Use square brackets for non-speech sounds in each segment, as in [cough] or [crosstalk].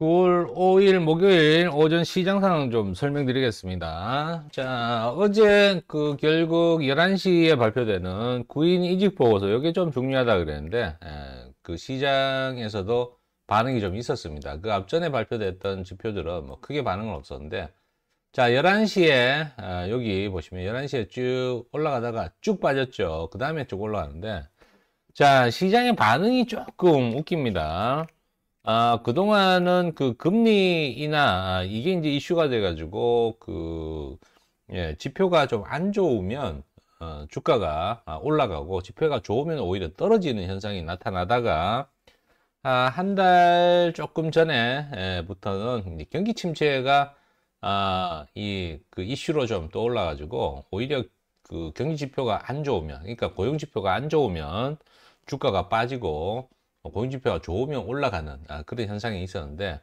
9월 5일 목요일 오전 시장 상황 좀 설명드리겠습니다. 자, 어제 그 결국 11시에 발표되는 구인 이직 보고서, 이게 좀 중요하다 그랬는데, 예, 그 시장에서도 반응이 좀 있었습니다. 그 앞전에 발표됐던 지표들은 뭐 크게 반응은 없었는데, 자, 11시에, 아, 여기 보시면 11시에 쭉 올라가다가 쭉 빠졌죠. 그 다음에 쭉 올라가는데, 자, 시장의 반응이 조금 웃깁니다. 아, 그동안은 그 금리나 이게 이제 이슈가 돼가지고 그 예, 지표가 좀 안 좋으면 어, 주가가 아, 올라가고 지표가 좋으면 오히려 떨어지는 현상이 나타나다가 아, 한 달 조금 전에부터는 예, 경기 침체가 아, 이그 이슈로 좀 떠올라가지고 오히려 그 경기 지표가 안 좋으면 그러니까 고용 지표가 안 좋으면 주가가 빠지고 뭐 고용지표가 좋으면 올라가는 아, 그런 현상이 있었는데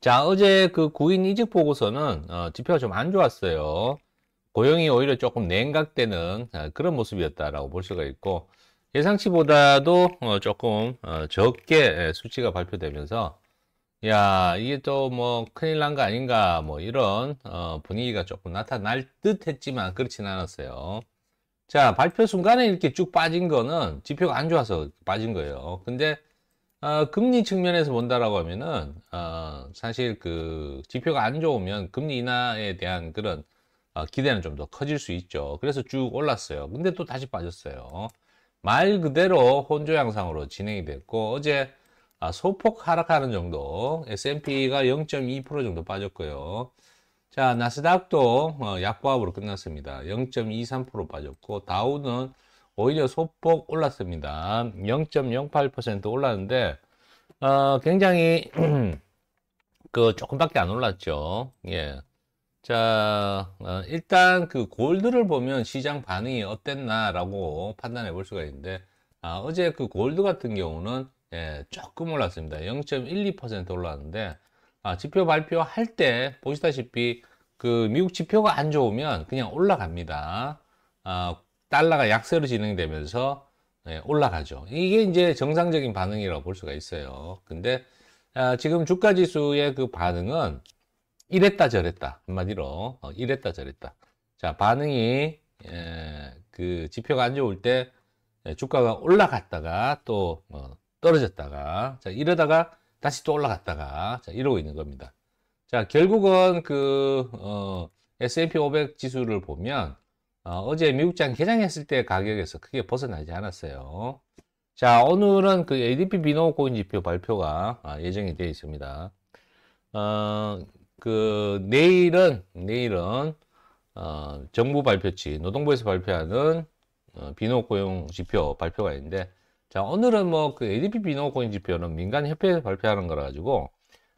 자 어제 그 구인 이직 보고서는 어, 지표가 좀 안 좋았어요. 고용이 오히려 조금 냉각되는 아, 그런 모습이었다라고 볼 수가 있고 예상치보다도 어, 조금 어, 적게 예, 수치가 발표되면서 야 이게 또 뭐 큰일 난 거 아닌가 뭐 이런 어, 분위기가 조금 나타날 듯 했지만 그렇진 않았어요 자 발표 순간에 이렇게 쭉 빠진 거는 지표가 안 좋아서 빠진 거예요 근데 어, 금리 측면에서 본다라고 하면은 어, 사실 그 지표가 안 좋으면 금리 인하에 대한 그런 어, 기대는 좀 더 커질 수 있죠 그래서 쭉 올랐어요 근데 또 다시 빠졌어요 말 그대로 혼조 양상으로 진행이 됐고 어제 아, 소폭 하락하는 정도 S&P가 0.2% 정도 빠졌고요 자, 나스닥도 어, 약보합으로 끝났습니다. 0.23% 빠졌고 다우는 오히려 소폭 올랐습니다. 0.08% 올랐는데 어, 굉장히 [clears throat] 그 조금밖에 안 올랐죠. 예. 자, 어, 일단 그 골드를 보면 시장 반응이 어땠나라고 판단해 볼 수가 있는데 아, 어제 그 골드 같은 경우는 예, 조금 올랐습니다. 0.12% 올랐는데 아, 지표 발표할 때 보시다시피 그 미국 지표가 안 좋으면 그냥 올라갑니다. 아, 달러가 약세로 진행되면서 네, 올라가죠. 이게 이제 정상적인 반응이라고 볼 수가 있어요. 근데 아, 지금 주가 지수의 그 반응은 이랬다 저랬다 한마디로 어, 이랬다 저랬다. 자 반응이 예, 그 지표가 안 좋을 때 예, 주가가 올라갔다가 또 어, 떨어졌다가 자 이러다가 다시 또 올라갔다가 자, 이러고 있는 겁니다. 자, 결국은 그 어, S&P 500 지수를 보면 어, 어제 미국장 개장했을 때 가격에서 크게 벗어나지 않았어요. 자, 오늘은 그 ADP 비노 고인 지표 발표가 아, 예정이 되어 있습니다. 어, 그 내일은 내일은 어, 정부 발표치 노동부에서 발표하는 어, 비노 고용 지표 발표가 있는데 자, 오늘은 뭐 그 ADP 비노코인 지표는 민간협회에서 발표하는 거라 가지고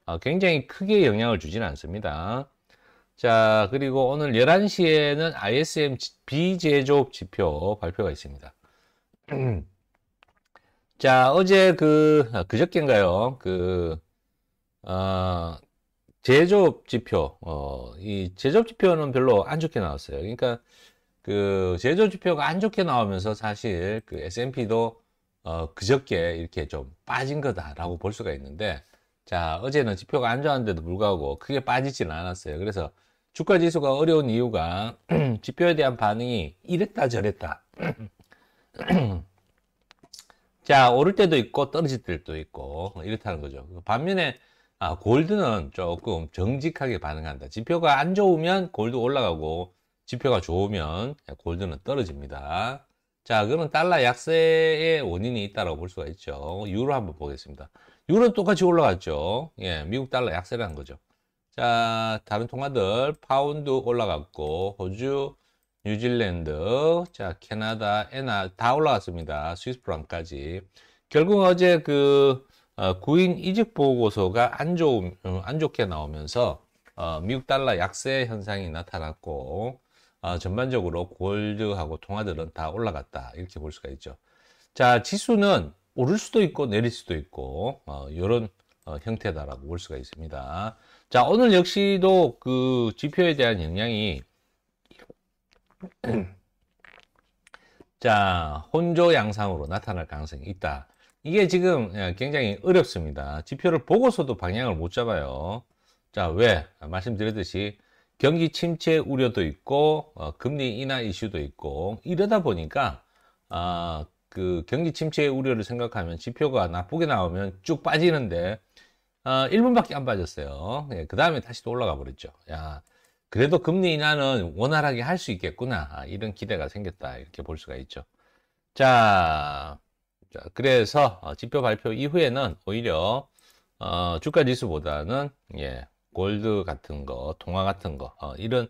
어, 굉장히 크게 영향을 주진 않습니다. 자, 그리고 오늘 11시에는 ISM 비제조업 지표 발표가 있습니다. [clears throat] 자, 어제 그, 아, 그저께인가요? 그, 어, 제조업 지표, 어, 이 제조업 지표는 별로 안 좋게 나왔어요. 그러니까 그 제조업 지표가 안 좋게 나오면서 사실 그 S&P도 어, 그저께 이렇게 좀 빠진 거다라고 볼 수가 있는데 자 어제는 지표가 안 좋았는데도 불구하고 크게 빠지지는 않았어요. 그래서 주가 지수가 어려운 이유가 [clears throat] 지표에 대한 반응이 이랬다 저랬다. [clears throat] 자 오를 때도 있고 떨어질 때도 있고 이렇다는 거죠. 반면에 아, 골드는 조금 정직하게 반응한다. 지표가 안 좋으면 골드 올라가고 지표가 좋으면 골드는 떨어집니다. 자, 그러면 달러 약세의 원인이 있다고 볼 수가 있죠. 유로 한번 보겠습니다. 유로는 똑같이 올라갔죠. 예, 미국 달러 약세라는 거죠. 자, 다른 통화들 파운드 올라갔고 호주, 뉴질랜드, 자, 캐나다, 엔화 다 올라갔습니다. 스위스 프랑까지. 결국 어제 그 어, 구인 이직 보고서가 안, 좋, 어, 안 좋게 나오면서 어, 미국 달러 약세 현상이 나타났고 어, 전반적으로 골드하고 통화들은 다 올라갔다 이렇게 볼 수가 있죠. 자 지수는 오를 수도 있고 내릴 수도 있고 어, 이런 어, 형태다라고 볼 수가 있습니다. 자 오늘 역시도 그 지표에 대한 영향이 [clears throat] 자 혼조 양상으로 나타날 가능성이 있다. 이게 지금 예, 굉장히 어렵습니다. 지표를 보고서도 방향을 못 잡아요. 자 왜? 말씀드렸듯이 경기 침체 우려도 있고 어, 금리 인하 이슈도 있고 이러다 보니까 어, 그 경기 침체 우려를 생각하면 지표가 나쁘게 나오면 쭉 빠지는데 어, 1분밖에 안 빠졌어요. 예, 그 다음에 다시 또 올라가 버렸죠. 야, 그래도 금리 인하는 원활하게 할 수 있겠구나. 아, 이런 기대가 생겼다. 이렇게 볼 수가 있죠. 자, 자 그래서 어, 지표 발표 이후에는 오히려 어, 주가 지수보다는 예, 골드 같은 거, 통화 같은 거 어, 이런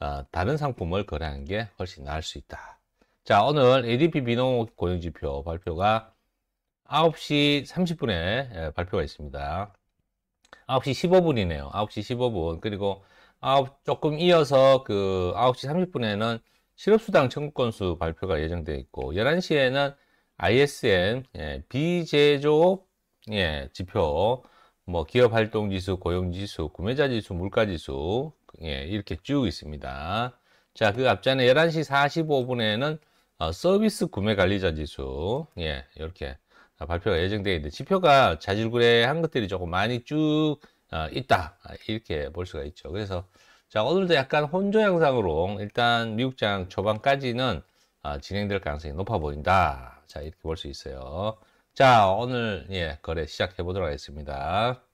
어, 다른 상품을 거래하는 게 훨씬 나을 수 있다. 자 오늘 ADP 비농 고용지표 발표가 9시 30분에 예, 발표가 있습니다. 9시 15분이네요. 9시 15분 그리고 9, 조금 이어서 그 9시 30분에는 실업수당 청구 건수 발표가 예정되어 있고 11시에는 ISM 예, 비제조 예, 지표 뭐 기업 활동 지수, 고용 지수, 구매자 지수, 물가 지수 예, 이렇게 쭉 있습니다. 자, 그 앞전에 11시 45분에는 어, 서비스 구매 관리자 지수 예, 이렇게 발표가 예정되어 있는데 지표가 자질구레한 것들이 조금 많이 쭉 어, 있다 이렇게 볼 수가 있죠. 그래서 자, 오늘도 약간 혼조 양상으로 일단 미국장 초반까지는 어, 진행될 가능성이 높아 보인다. 자, 이렇게 볼 수 있어요. 자, 오늘 예, 거래 시작해 보도록 하겠습니다.